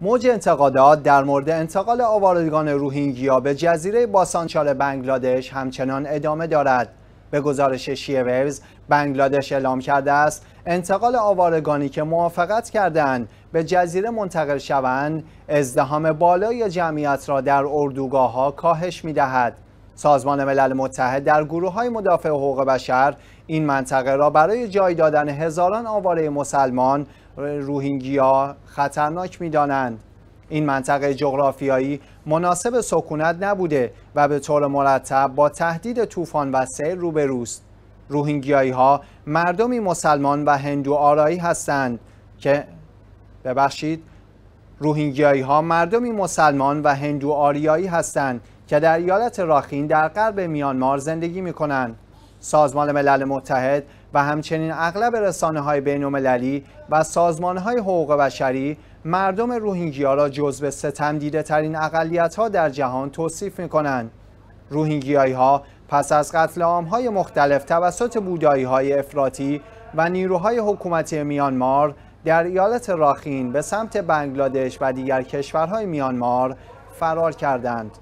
موج انتقادات در مورد انتقال آوارگان روهینگیا به جزیره باسانچال بنگلادش همچنان ادامه دارد. به گزارش شیه بنگلادش اعلام کرده است انتقال آوارگانی که موافقت کردند به جزیره منتقل شوند ازدهام بالای جمعیت را در اردوگاه ها کاهش می دهد. سازمان ملل متحد در گروه های مدافع حقوق بشر این منطقه را برای جای دادن هزاران آواره مسلمان روهینگیا خطرناک می دانند. این منطقه جغرافیایی مناسب سکونت نبوده و به طور مرتب با تهدید طوفان و سیل روبروست. روهینگیایی ها مردمی مسلمان و هندو آرایی هستند که ببخشید روهینگیایی ها مردمی مسلمان و هندو آریایی هستند که در ایالت راخین در غرب میانمار زندگی می کنند. سازمان ملل متحد و همچنین اغلب رسانه های بین المللی و, سازمان های حقوق بشری مردم روهینگیا را جزو ستم دیده ترین اقلیت ها در جهان توصیف می کنند. روهینگیایی ها پس از قتل عام های مختلف توسط بودایی های افراطی و نیروهای حکومتی میانمار در ایالت راخین به سمت بنگلادش و دیگر کشورهای میانمار فرار کردند.